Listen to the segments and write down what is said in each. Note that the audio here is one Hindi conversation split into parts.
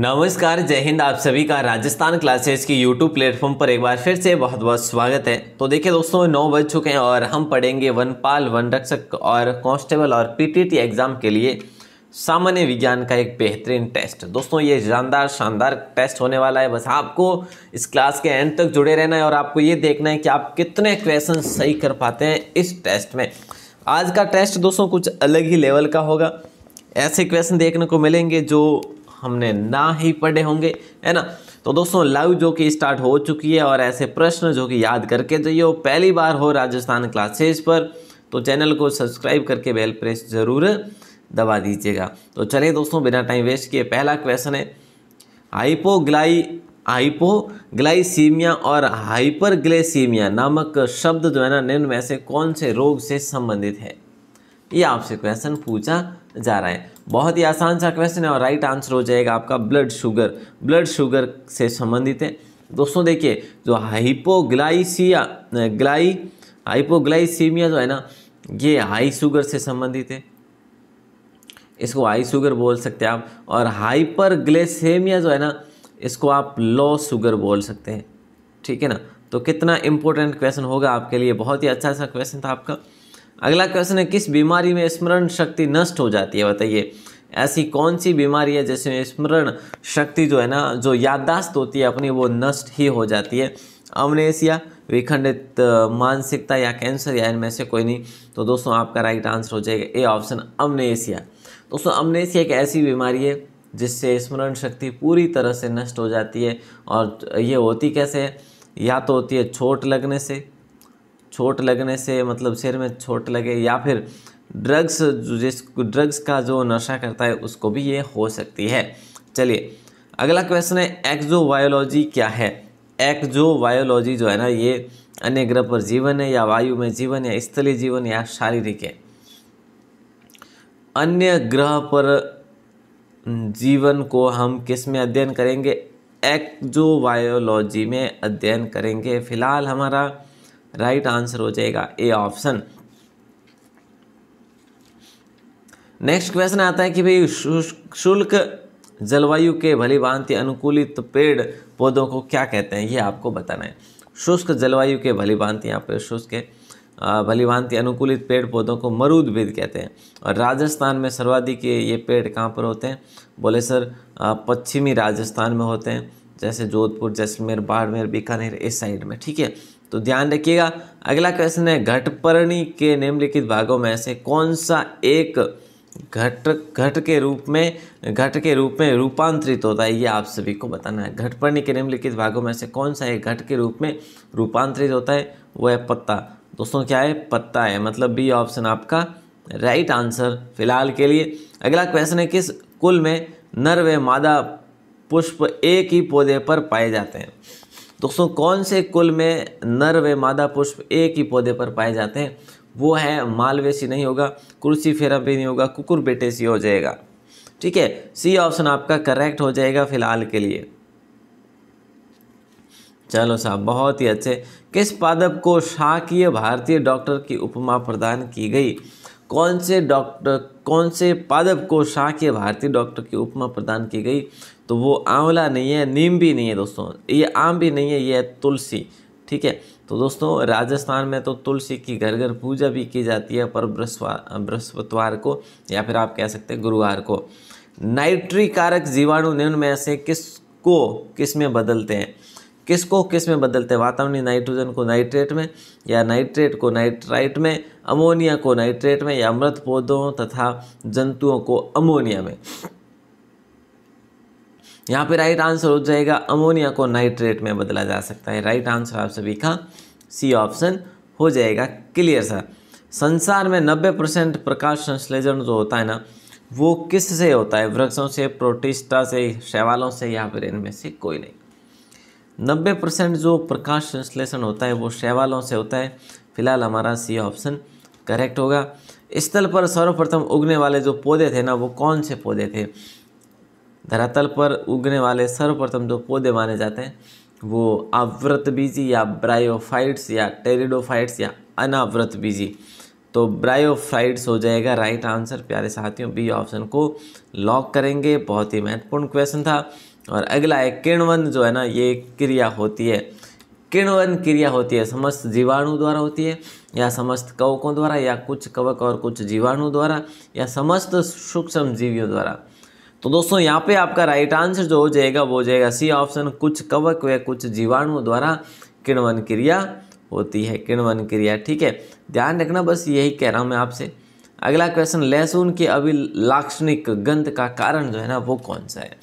नमस्कार जय हिंद आप सभी का राजस्थान क्लासेस की यूट्यूब प्लेटफॉर्म पर एक बार फिर से बहुत बहुत स्वागत है तो देखिए दोस्तों नौ बज चुके हैं और हम पढ़ेंगे वनपाल वन रक्षक और कांस्टेबल और पीटीटी एग्ज़ाम के लिए सामान्य विज्ञान का एक बेहतरीन टेस्ट दोस्तों ये शानदार शानदार टेस्ट होने वाला है बस आपको इस क्लास के एंड तक जुड़े रहना है और आपको ये देखना है कि आप कितने क्वेश्चन सही कर पाते हैं इस टेस्ट में आज का टेस्ट दोस्तों कुछ अलग ही लेवल का होगा ऐसे क्वेश्चन देखने को मिलेंगे जो हमने ना ही पढ़े होंगे है ना तो दोस्तों लाइव जो कि स्टार्ट हो चुकी है और ऐसे प्रश्न जो कि याद करके जाइए पहली बार हो राजस्थान क्लासेज पर तो चैनल को सब्सक्राइब करके बेल प्रेस ज़रूर दबा दीजिएगा तो चलिए दोस्तों बिना टाइम वेस्ट किए पहला क्वेश्चन है हाइपोग्लाई हाइपोग्लाइसीमिया और हाइपरग्लेसीमिया नामक शब्द जो है ना निम्न में से कौन से रोग से संबंधित है ये आपसे क्वेश्चन पूछा जा रहा है बहुत ही आसान सा क्वेश्चन है और राइट आंसर हो जाएगा आपका ब्लड शुगर ब्लड शुगर से संबंधित है दोस्तों देखिए जो हाइपोग्लाइसिया ग्लाई हाइपोग्लाइसीमिया जो है ना ये हाई शुगर से संबंधित है इसको हाई शुगर बोल सकते हैं आप और हाइपर ग्लेसेमिया जो है ना इसको आप लो शुगर बोल सकते हैं ठीक है ना तो कितना इंपॉर्टेंट क्वेश्चन होगा आपके लिए बहुत ही अच्छा सा क्वेश्चन था आपका अगला क्वेश्चन है किस बीमारी में स्मरण शक्ति नष्ट हो जाती है बताइए ऐसी कौन सी बीमारी है जैसे स्मरण शक्ति जो है ना जो याददाश्त होती है अपनी वो नष्ट ही हो जाती है अमनेसिया विखंडित मानसिकता या कैंसर या इनमें से कोई नहीं तो दोस्तों आपका राइट आंसर हो जाएगा ए ऑप्शन अमनेसिया दोस्तों अमनेसिया एक ऐसी बीमारी है जिससे स्मरण शक्ति पूरी तरह से नष्ट हो जाती है और ये होती कैसे है या तो होती है चोट लगने से चोट लगने से मतलब सिर में चोट लगे या फिर ड्रग्स जिस ड्रग्स का जो नशा करता है उसको भी ये हो सकती है चलिए अगला क्वेश्चन है एक्जोवायोलॉजी क्या है एक्जोवायोलॉजी जो है ना ये अन्य ग्रह पर जीवन है या वायु में जीवन या स्थलीय जीवन या शारीरिक है अन्य ग्रह पर जीवन को हम किस में अध्ययन करेंगे एक्जोवायोलॉजी में अध्ययन करेंगे फिलहाल हमारा राइट आंसर हो जाएगा ए ऑप्शन नेक्स्ट क्वेश्चन आता है कि भाई शुल्क जलवायु के भली भांति अनुकूलित पेड़ पौधों को क्या कहते हैं ये आपको बताना है शुष्क जलवायु के भली भांति यहाँ पे शुष्क भली भांति अनुकूलित पेड़ पौधों को मरूद कहते हैं और राजस्थान में सर्वाधिक ये पेड़ कहाँ पर होते हैं बोले सर पश्चिमी राजस्थान में होते हैं जैसे जोधपुर जैसलमेर बाड़मेर बीकानेर इस साइड में ठीक है तो ध्यान रखिएगा अगला क्वेश्चन है घटपर्णी के निम्नलिखित भागों में से कौन सा एक घट घट के रूप में घट के रूप में रूपांतरित होता है ये आप सभी को बताना है घटपर्णी के निम्नलिखित भागों में से कौन सा एक घट के रूप में रूपांतरित होता है वो है पत्ता दोस्तों क्या है पत्ता है मतलब बी ऑप्शन आपका राइट आंसर फिलहाल के लिए अगला क्वेश्चन है किस कुल में नर व मादा पुष्प एक ही पौधे पर पाए जाते हैं दोस्तों कौन से कुल में नर व मादा पुष्प एक ही पौधे पर पाए जाते हैं वो है मालवेसी नहीं होगा कुर्सी फेरा भी नहीं होगा कुकुर बेटेसी हो जाएगा ठीक है सी ऑप्शन आपका करेक्ट हो जाएगा फिलहाल के लिए चलो साहब बहुत ही अच्छे किस पादप को शाकीय भारतीय डॉक्टर की उपमा प्रदान की गई कौन से डॉक्टर कौन से पादप को शाकीय भारतीय डॉक्टर की उपमा प्रदान की गई तो वो आंवला नहीं है नीम भी नहीं है दोस्तों ये आम भी नहीं है ये है तुलसी ठीक है तो दोस्तों राजस्थान में तो तुलसी की घर घर पूजा भी की जाती है पर बृहस्पतिवार को या फिर आप कह सकते हैं गुरुवार को नाइट्रीकारक जीवाणु निम्न में से किसको किस में बदलते हैं किसको किस में बदलते हैं वातावरणीय नाइट्रोजन को नाइट्रेट में या नाइट्रेट को नाइट्राइट में अमोनिया को नाइट्रेट में या मृत पौधों तथा जंतुओं को अमोनिया में यहाँ पे राइट आंसर हो जाएगा अमोनिया को नाइट्रेट में बदला जा सकता है राइट आंसर आप सभी का सी ऑप्शन हो जाएगा क्लियर सर संसार में 90 परसेंट प्रकाश संश्लेषण जो होता है ना वो किस से होता है वृक्षों से प्रोटिस्टा से शैवालों से या फिर इनमें से कोई नहीं नब्बे परसेंट जो प्रकाश संश्लेषण होता है वो शैवालों से होता है फिलहाल हमारा सी ऑप्शन करेक्ट होगा स्थल पर सर्वप्रथम उगने वाले जो पौधे थे ना वो कौन से पौधे थे धरातल पर उगने वाले सर्वप्रथम जो पौधे माने जाते हैं वो आवृत बीजी या ब्रायोफाइट्स या टेरिडोफाइट्स या अनावृत बीजी तो ब्रायोफाइट्स हो जाएगा राइट आंसर प्यारे साथियों बी ऑप्शन को लॉक करेंगे बहुत ही महत्वपूर्ण क्वेश्चन था और अगला है किण्वन जो है ना ये क्रिया होती है किण्वन क्रिया होती है समस्त जीवाणु द्वारा होती है या समस्त कवकों द्वारा या कुछ कवक और कुछ जीवाणु द्वारा या समस्त सूक्ष्म जीवियों द्वारा तो दोस्तों यहाँ पे आपका राइट आंसर जो हो जाएगा वो हो जाएगा सी ऑप्शन कुछ कवक व कुछ जीवाणु द्वारा किण्वन क्रिया होती है किण्वन क्रिया ठीक है ध्यान रखना बस यही कह रहा हूँ मैं आपसे अगला क्वेश्चन लहसुन के अभिलाक्षणिक गंध का कारण जो है ना वो कौन सा है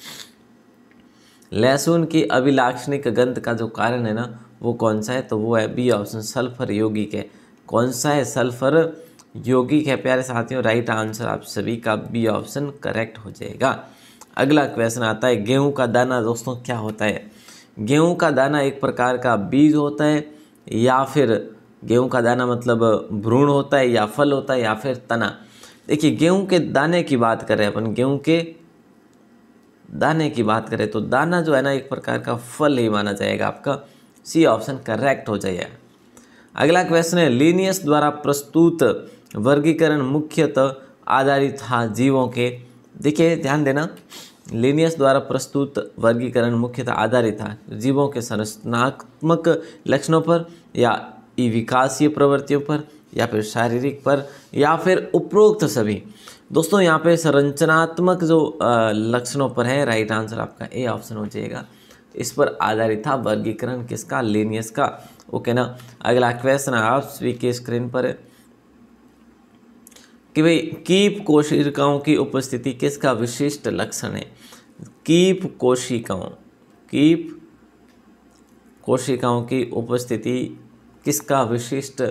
लहसुन की अभिलाक्षणिक गंध का जो कारण है ना वो कौन सा है तो वो है बी ऑप्शन सल्फर यौगिक है कौन सा है सल्फर योगी के प्यारे साथियों राइट आंसर आप सभी का बी ऑप्शन करेक्ट हो जाएगा अगला क्वेश्चन आता है गेहूं का दाना दोस्तों क्या होता है गेहूं का दाना एक प्रकार का बीज होता है या फिर गेहूं का दाना मतलब भ्रूण होता है या फल होता है या फिर तना देखिए गेहूं के दाने की बात करें अपन गेहूं के दाने की बात करें तो दाना जो है ना एक प्रकार का फल ही माना जाएगा आपका सी ऑप्शन करेक्ट हो जाएगा अगला क्वेश्चन है लीनियस द्वारा प्रस्तुत वर्गीकरण मुख्यतः आधारित था जीवों के देखिए ध्यान देना लिनियस द्वारा प्रस्तुत वर्गीकरण मुख्यतः आधारित था जीवों के संरचनात्मक लक्षणों पर या विकासीय प्रवृत्तियों पर या फिर शारीरिक पर या फिर उपरोक्त सभी दोस्तों यहाँ पे संरचनात्मक जो लक्षणों पर है राइट आंसर आपका ए ऑप्शन हो जाएगा इस पर आधारित था वर्गीकरण किसका लेनियस का ओके ना अगला क्वेश्चन आप स्वी स्क्रीन पर है कि भाई कीप कोशिकाओं की उपस्थिति किसका विशिष्ट लक्षण है कीप कोशिकाओं कीप कोशिकाओं की उपस्थिति किसका विशिष्ट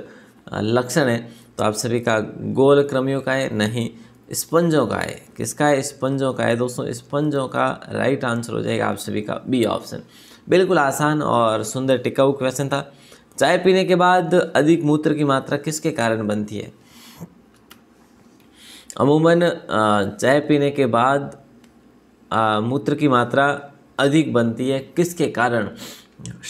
लक्षण है तो आप सभी का गोल क्रमियों का है नहीं स्पंजों का है किसका है स्पंजों का है दोस्तों स्पंजों का राइट आंसर हो जाएगा आप सभी का बी ऑप्शन बिल्कुल आसान और सुंदर टिकाऊ क्वेश्चन था चाय पीने के बाद अधिक मूत्र की मात्रा किसके कारण बनती है अमूमन चाय पीने के बाद मूत्र की मात्रा अधिक बनती है किसके कारण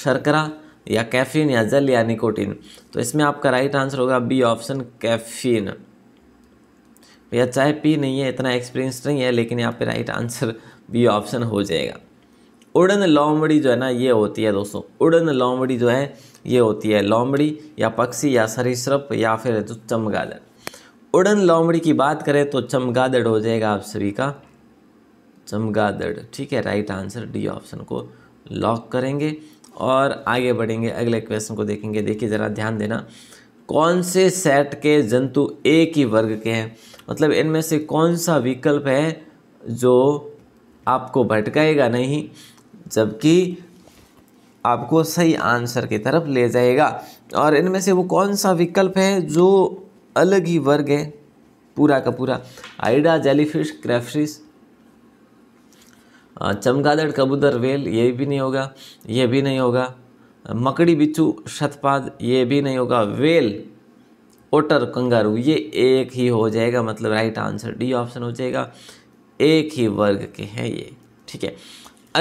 शर्करा या कैफीन या जल या निकोटीन तो इसमें आपका राइट आंसर होगा बी ऑप्शन कैफीन भैया चाय पी नहीं है इतना एक्सपीरियंस नहीं है लेकिन यहाँ पे राइट आंसर बी ऑप्शन हो जाएगा उड़न लोमड़ी जो है ना ये होती है दोस्तों उड़न लोमड़ी जो है ये होती है लोमड़ी या पक्षी या सरिसप या फिर चमगादड़ उड़न लोमड़ी की बात करें तो चमगादड़ हो जाएगा आप सभी का चमगादड़ ठीक है राइट आंसर डी ऑप्शन को लॉक करेंगे और आगे बढ़ेंगे अगले क्वेश्चन को देखेंगे देखिए ज़रा ध्यान देना कौन से सेट के जंतु एक ही वर्ग के हैं मतलब इनमें से कौन सा विकल्प है जो आपको भटकाएगा नहीं जबकि आपको सही आंसर की तरफ ले जाएगा और इनमें से वो कौन सा विकल्प है जो अलग ही वर्ग है पूरा का पूरा आइडा जेलीफिश क्रैफ्रिश चमगादड़ कबूतर वेल ये भी नहीं होगा ये भी नहीं होगा मकड़ी बिच्छू शतपाद ये भी नहीं होगा वेल ओटर कंगारू ये एक ही हो जाएगा मतलब राइट आंसर डी ऑप्शन हो जाएगा एक ही वर्ग के हैं ये ठीक है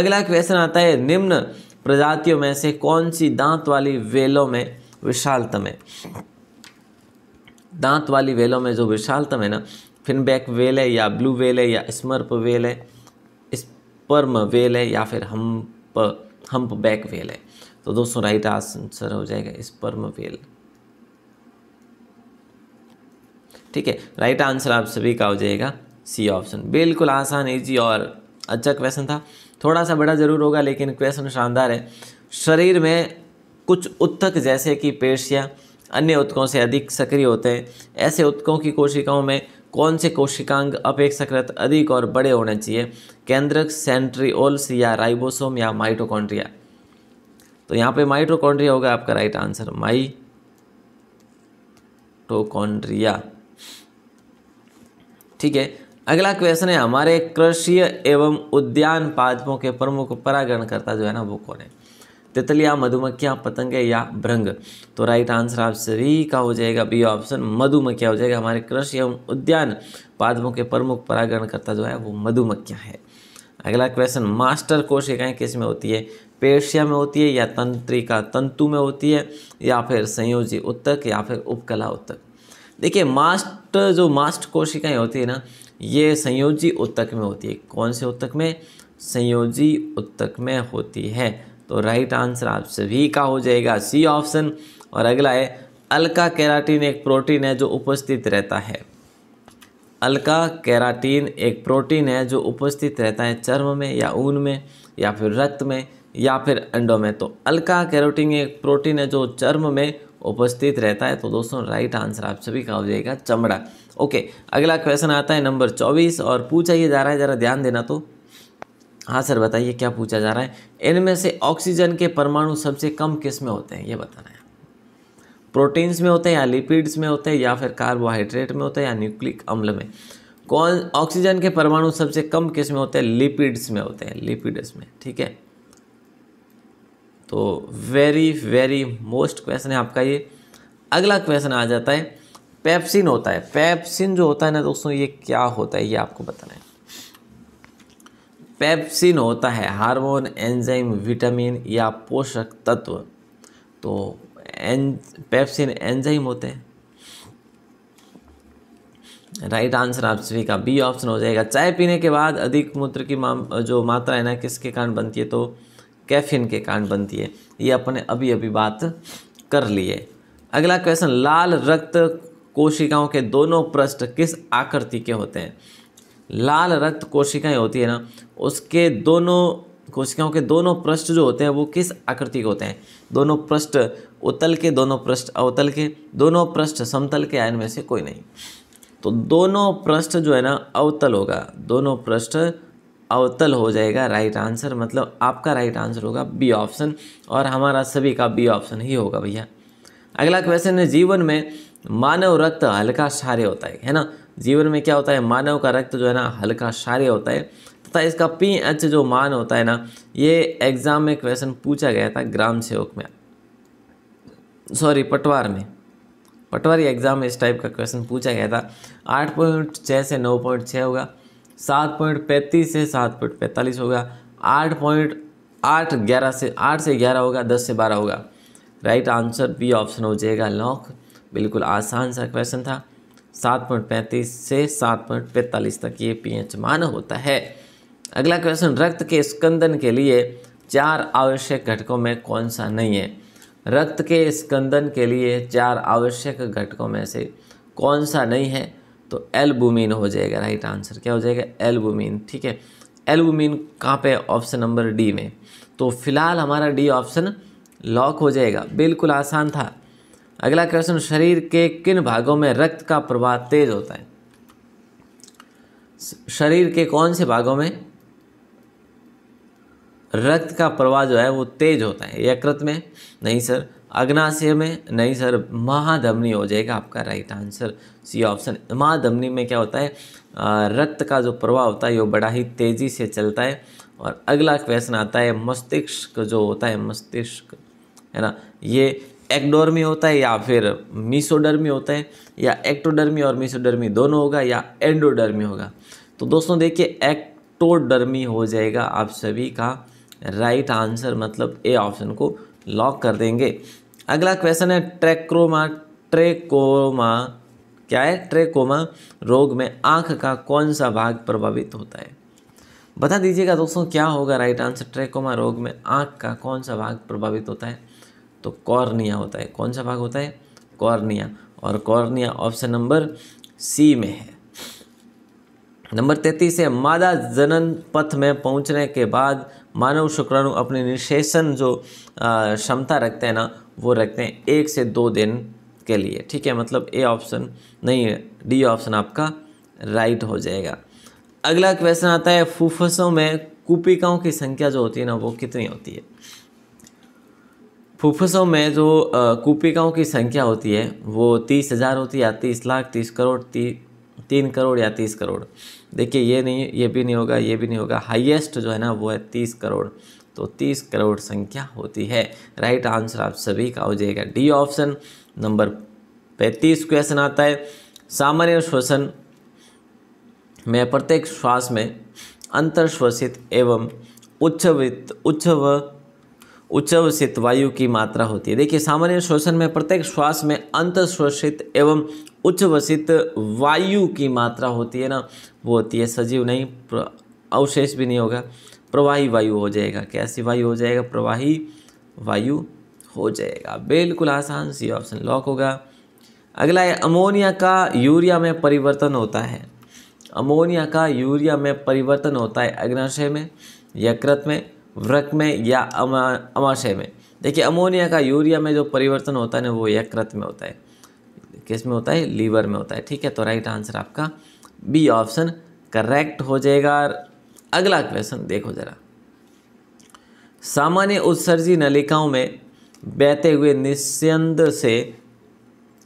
अगला क्वेश्चन आता है निम्न प्रजातियों में से कौन सी दांत वाली वेलों में विशालतम है दांत वाली वेलों में जो विशालतम है ना फिनबैक वेल है या ब्लू वेल है या स्मर्प वेल है स्पर्म वेल है या फिर हम्प हम्प बैक वेल है तो दोस्तों राइट आंसर हो जाएगा स्पर्म वेल ठीक है राइट आंसर आप सभी का हो जाएगा सी ऑप्शन बिल्कुल आसान इजी और अच्छा क्वेश्चन था थोड़ा सा बड़ा ज़रूर होगा लेकिन क्वेश्चन शानदार है शरीर में कुछ उत्तक जैसे कि पेशिया अन्य उत्कों से अधिक सक्रिय होते हैं ऐसे उत्कों की कोशिकाओं में कौन से कोशिकांग अपेक्षाकृत अधिक और बड़े होने चाहिए केंद्रक सेंट्रीओल्स या राइबोसोम या माइटोकॉन्ड्रिया तो यहाँ पे माइटोकॉन्ड्रिया होगा आपका राइट आंसर माई टोकॉन्ड्रिया ठीक है अगला क्वेश्चन है हमारे कृषि एवं उद्यान पादपों के प्रमुख परागणकर्ता जो है ना वो कौन है तितलिया मधुमक्खियाँ पतंगे या भ्रंग तो राइट आंसर आप सभी का हो जाएगा बी ऑप्शन मधुमक्खिया हो जाएगा हमारे कृषि एवं उद्यान पादमों के प्रमुख परागणकर्ता जो है वो मधुमक्खियाँ है अगला क्वेश्चन मास्टर कोशिकाएँ किस में होती है पेशिया में होती है या तंत्रिका तंतु में होती है या फिर संयोजी उत्तक या फिर उपकला उत्तक देखिए मास्ट जो मास्ट कोशिकाएं होती है ना ये संयोजी उत्तक में होती है कौन से उत्तक में संयोजी उत्तक में होती है तो राइट आंसर आप सभी का हो जाएगा सी ऑप्शन और अगला है अल्का कैराटीन एक प्रोटीन है जो उपस्थित रहता है अल्का कैराटीन एक प्रोटीन है जो उपस्थित रहता है चर्म में या ऊन में या फिर रक्त में या फिर अंडों में तो अल्का कैरोटीन एक प्रोटीन है जो चर्म में उपस्थित रहता है तो दोस्तों राइट आंसर आप सभी का हो जाएगा चमड़ा ओके अगला क्वेश्चन आता है नंबर चौबीस और पूछा ये जा रहा है ज़रा ध्यान देना तो हाँ सर बताइए क्या पूछा जा रहा है इनमें से ऑक्सीजन के परमाणु सबसे कम किस में होते हैं ये बताना है प्रोटीन्स में होते हैं या लिपिड्स में होते हैं या फिर कार्बोहाइड्रेट में होते हैं या न्यूक्लिक अम्ल में कौन ऑक्सीजन के परमाणु सबसे कम किस में होते हैं लिपिड्स में होते हैं लिपिड्स में ठीक है तो वेरी वेरी मोस्ट क्वेश्चन है आपका ये अगला क्वेश्चन आ जाता है पेप्सिन होता है पेप्सिन जो होता है ना दोस्तों ये क्या होता है ये आपको बताना है पेप्सिन होता है हार्मोन एंजाइम विटामिन या पोषक तत्व तो एन पेप्सिन एंजाइम होते हैं राइट आंसर आप सभी का बी ऑप्शन हो जाएगा चाय पीने के बाद अधिक मूत्र की मा, जो मात्रा है ना किसके कारण बनती है तो कैफीन के कारण बनती है ये अपने अभी अभी बात कर लिए अगला क्वेश्चन लाल रक्त कोशिकाओं के दोनों पृष्ठ किस आकृति के होते हैं लाल रक्त कोशिकाएं होती है ना उसके दोनों कोशिकाओं के दोनों पृष्ठ जो होते हैं वो किस आकृति के होते हैं दोनों पृष्ठ उतल के दोनों पृष्ठ अवतल के दोनों पृष्ठ समतल के आयन में से कोई नहीं तो दोनों पृष्ठ जो है ना अवतल होगा दोनों पृष्ठ अवतल हो जाएगा राइट आंसर मतलब आपका राइट आंसर होगा बी ऑप्शन और हमारा सभी का बी ऑप्शन ही होगा भैया अगला क्वेश्चन है जीवन में मानव रक्त हल्का क्षार्य होता है है ना जीवन में क्या होता है मानव का रक्त जो है ना हल्का क्षार्य होता है तथा इसका पी एच जो मान होता है ना ये एग्ज़ाम में क्वेश्चन पूछा गया था ग्राम सेवक में सॉरी पटवार में पटवारी एग्ज़ाम में इस टाइप का क्वेश्चन पूछा गया था आठ पॉइंट छः से नौ पॉइंट छः होगा सात पॉइंट पैंतीस से सात पॉइंट पैंतालीस होगा आठ पॉइंट आठ ग्यारह से आठ से ग्यारह होगा दस से बारह होगा राइट आंसर बी ऑप्शन हो जाएगा लॉक बिल्कुल आसान सा क्वेश्चन था सात पॉइंट पैंतीस से सात पॉइंट पैंतालीस तक ये पीएच मान होता है अगला क्वेश्चन रक्त के स्कंदन के लिए चार आवश्यक घटकों में कौन सा नहीं है रक्त के स्कंदन के लिए चार आवश्यक घटकों में से कौन सा नहीं है तो एल्बुमिन हो जाएगा राइट आंसर क्या हो जाएगा एल्बुमिन ठीक है एल्बुमिन कहाँ पे ऑप्शन नंबर डी में तो फिलहाल हमारा डी ऑप्शन लॉक हो जाएगा बिल्कुल आसान था अगला क्वेश्चन शरीर के किन भागों में रक्त का प्रवाह तेज होता है शरीर के कौन से भागों में रक्त का प्रवाह जो है वो तेज होता है यकृत में नहीं सर अग्नाशय में नहीं सर महाधमनी हो जाएगा आपका राइट आंसर सी ऑप्शन महाधमनी में क्या होता है रक्त का जो प्रवाह होता है वो बड़ा ही तेज़ी से चलता है और अगला क्वेश्चन आता है मस्तिष्क जो होता है मस्तिष्क है ना ये एक्डोर्मी होता है या फिर मिसोडर्मी होता है या एक्टोडर्मी और मिसोडर्मी दोनों होगा या एंडोडर्मी होगा तो दोस्तों देखिए एक्टोडर्मी हो जाएगा आप सभी का राइट आंसर मतलब ए ऑप्शन को लॉक कर देंगे अगला क्वेश्चन है ट्रेक्रोमा ट्रेकोमा क्या है ट्रेकोमा रोग में आंख का कौन सा भाग प्रभावित होता है बता दीजिएगा दोस्तों क्या होगा राइट आंसर ट्रेकोमा रोग में आंख का कौन सा भाग प्रभावित होता है तो कॉर्निया होता है कौन सा भाग होता है कॉर्निया और कॉर्निया ऑप्शन नंबर सी में है नंबर तैतीस है मादा जनन पथ में पहुंचने के बाद मानव शुक्राणु अपनी निशेषण जो क्षमता रखते हैं ना वो रखते हैं एक से दो दिन के लिए ठीक है मतलब ए ऑप्शन नहीं है डी ऑप्शन आपका राइट हो जाएगा अगला क्वेश्चन आता है फूफसों में कुपिकाओं की संख्या जो होती है ना वो कितनी होती है फुफ्फसों में जो कूपिकाओं की संख्या होती है वो तीस हज़ार होती है या तीस लाख तीस करोड़ ती तीन करोड़ या तीस करोड़ देखिए ये नहीं ये भी नहीं होगा ये भी नहीं होगा हाईएस्ट जो है ना वो है तीस करोड़ तो तीस करोड़ संख्या होती है राइट आंसर आप सभी का हो जाएगा डी ऑप्शन नंबर पैंतीस क्वेश्चन आता है सामान्य श्वसन में प्रत्येक श्वास में अंतर श्वसित एवं उच्च उच्च व उच्च सित वायु की मात्रा होती है देखिए सामान्य श्वसन में प्रत्येक श्वास में अंत श्वसित एवं उच्चवसित वायु की मात्रा होती है ना वो होती है सजीव नहीं अवशेष भी नहीं होगा प्रवाही वायु हो जाएगा कैसी वायु हो जाएगा प्रवाही वायु हो जाएगा बिल्कुल आसान सी ऑप्शन लॉक होगा अगला है अमोनिया का यूरिया में परिवर्तन होता है अमोनिया का यूरिया में परिवर्तन होता है अग्नाशय में यकृत में वृक में या अमा अमाशय में देखिए अमोनिया का यूरिया में जो परिवर्तन होता है ना वो यकृत में होता है किस में होता है लीवर में होता है ठीक है तो राइट आंसर आपका बी ऑप्शन करेक्ट हो जाएगा अगला क्वेश्चन देखो ज़रा सामान्य उत्सर्जी नलिकाओं में बहते हुए निस्यंद से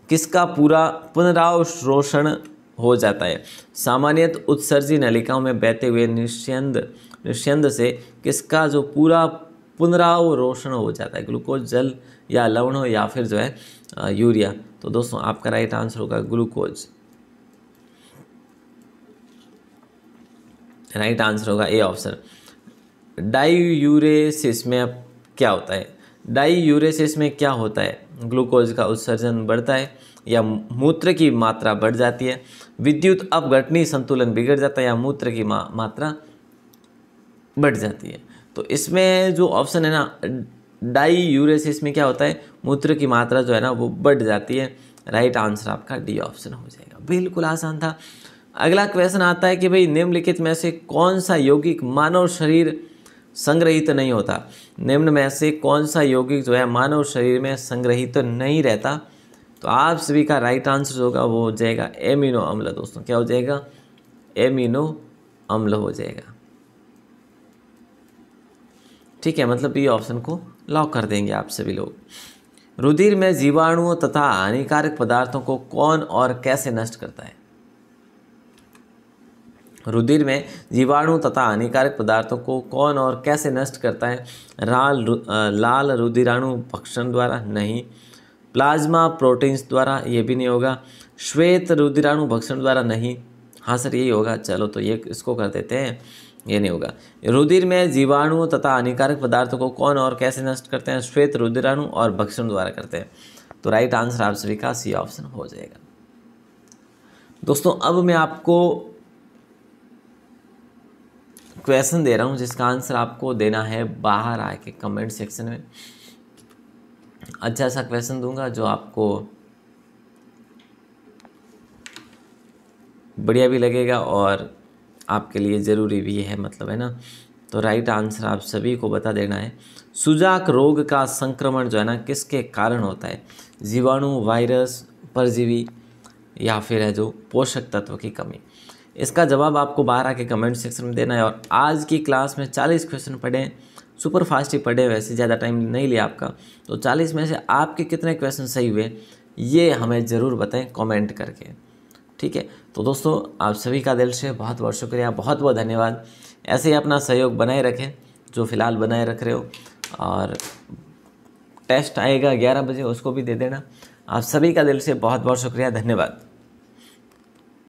किसका पूरा पुनरावशोषण हो जाता है सामान्यत उत्सर्जी नलिकाओं में बहते हुए निस्यंद निष्यंद से किसका जो पूरा रोशन हो जाता है ग्लूकोज जल या लवण हो या फिर जो है यूरिया तो दोस्तों आपका राइट आंसर होगा ग्लूकोज राइट आंसर होगा ए ऑप्शन डाईयूरेसिस में क्या होता है डाईयूरेसिस में क्या होता है ग्लूकोज का उत्सर्जन बढ़ता है या मूत्र की मात्रा बढ़ जाती है विद्युत अपघटनीय संतुलन बिगड़ जाता है या मूत्र की मा, मात्रा बढ़ जाती है तो इसमें जो ऑप्शन है ना डाई यूरेसिस में क्या होता है मूत्र की मात्रा जो है ना वो बढ़ जाती है राइट आंसर आपका डी ऑप्शन हो जाएगा बिल्कुल आसान था अगला क्वेश्चन आता है कि भाई निम्नलिखित में से कौन सा यौगिक मानव शरीर संग्रहित तो नहीं होता निम्न में से कौन सा यौगिक जो है मानव शरीर में संग्रहित तो नहीं रहता तो आप सभी का राइट आंसर जो होगा वो हो जाएगा एमिनो अम्ल दोस्तों क्या हो जाएगा एमिनो अम्ल हो जाएगा ठीक है मतलब ये ऑप्शन को लॉक कर देंगे आप सभी लोग रुधिर में जीवाणुओं तथा हानिकारक पदार्थों को कौन और कैसे नष्ट करता है रुधिर में जीवाणु तथा हानिकारक पदार्थों को कौन और कैसे नष्ट करता है लाल लाल रुधिराणु भक्षण द्वारा नहीं प्लाज्मा प्रोटीन्स द्वारा ये भी नहीं होगा श्वेत रुधिराणु भक्षण द्वारा नहीं हाँ सर यही होगा चलो तो ये इसको कर देते हैं ये नहीं होगा रुधिर में जीवाणु तथा हानिकारक पदार्थों को कौन और कैसे नष्ट करते हैं श्वेत रुधिराणु और भक्षण द्वारा करते हैं तो राइट आंसर आप सभी का सी ऑप्शन हो जाएगा दोस्तों अब मैं आपको क्वेश्चन दे रहा हूँ जिसका आंसर आपको देना है बाहर आके कमेंट सेक्शन में अच्छा सा क्वेश्चन दूंगा जो आपको बढ़िया भी लगेगा और आपके लिए ज़रूरी भी है मतलब है ना तो राइट आंसर आप सभी को बता देना है सुजाक रोग का संक्रमण जो है ना किसके कारण होता है जीवाणु वायरस परजीवी या फिर है जो पोषक तत्व की कमी इसका जवाब आपको बाहर आके कमेंट सेक्शन में देना है और आज की क्लास में 40 क्वेश्चन पढ़ें सुपर फास्ट ही पढ़े वैसे ज़्यादा टाइम नहीं लिया आपका तो 40 में से आपके कितने क्वेश्चन सही हुए ये हमें ज़रूर बताएं कमेंट करके ठीक है तो दोस्तों आप सभी का दिल से बहुत बहुत शुक्रिया बहुत बहुत धन्यवाद ऐसे ही अपना सहयोग बनाए रखें जो फ़िलहाल बनाए रख रहे हो और टेस्ट आएगा ग्यारह बजे उसको भी दे देना आप सभी का दिल से बहुत बहुत शुक्रिया धन्यवाद